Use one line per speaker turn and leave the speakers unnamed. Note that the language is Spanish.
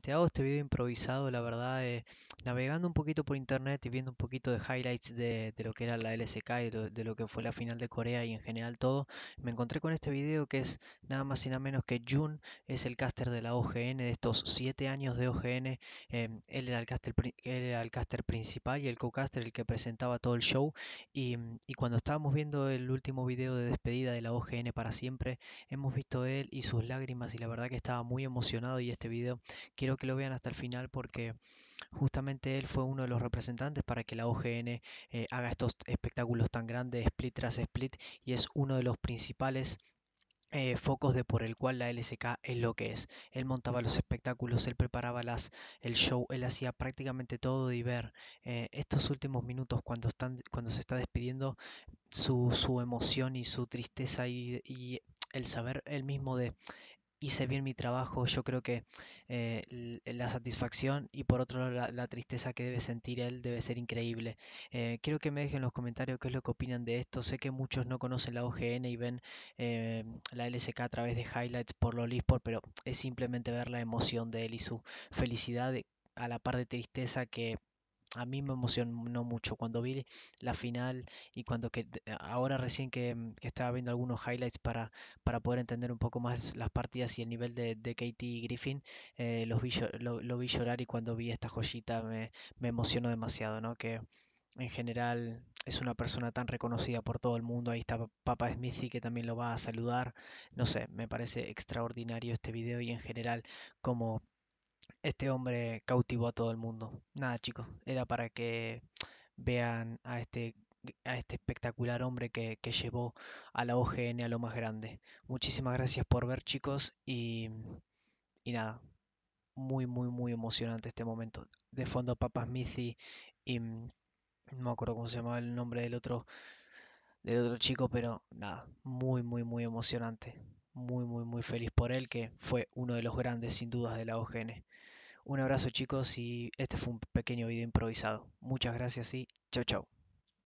Te hago este video improvisado, la verdad, eh, navegando un poquito por internet y viendo un poquito de highlights de, lo que era la LSK y de, lo que fue la final de Corea y en general todo, me encontré con este video que es nada más y nada menos que Jun, es el caster de la OGN, de estos 7 años de OGN, em, él, era el caster, principal y el co-caster el que presentaba todo el show y, mm, y cuando estábamos viendo el último video de despedida de la OGN para siempre, hemos visto él y sus lágrimas y la verdad que estaba muy emocionado y este video quiero que lo vean hasta el final porque justamente él fue uno de los representantes para que la OGN eh, haga estos espectáculos tan grandes, split tras split, y es uno de los principales eh, focos de por el cual la LSK es lo que es. Él montaba los espectáculos, él preparaba las, el show, él hacía prácticamente todo y ver eh, estos últimos minutos cuando, están, cuando se está despidiendo su, emoción y su tristeza y, y el saber él mismo de hice bien mi trabajo, yo creo que eh, la satisfacción y por otro lado la, tristeza que debe sentir él debe ser increíble. Eh, quiero que me dejen en los comentarios qué es lo que opinan de esto. Sé que muchos no conocen la OGN y ven eh, la LSK a través de highlights por lo pero es simplemente ver la emoción de él y su felicidad a la par de tristeza que a mí me emocionó mucho cuando vi la final y cuando que ahora recién mm, que, estaba viendo algunos highlights para, para poder entender un poco más las partidas y el nivel de, Katie Griffin, eh, los lo, vi llorar y cuando vi esta joyita me, me emocionó demasiado, ¿no? Que en general es una persona tan reconocida por todo el mundo. Ahí está Papa Smithy que también lo va a saludar. No sé, me parece extraordinario este video y en general como este hombre cautivó a todo el mundo. Nada, chicos, era para que vean a este, a este espectacular hombre que, llevó a la OGN a lo más grande. Muchísimas gracias por ver, chicos, y, nada, muy, muy, muy emocionante este momento. De fondo, Papa Smithy y mm, no me acuerdo cómo se llamaba el nombre del otro del otro chico, pero nada, muy, muy, muy emocionante. Muy, muy, muy feliz por él, que fue uno de los grandes, sin dudas, de la OGN. Un abrazo chicos y este fue un pequeño video improvisado. Muchas gracias y chao chao.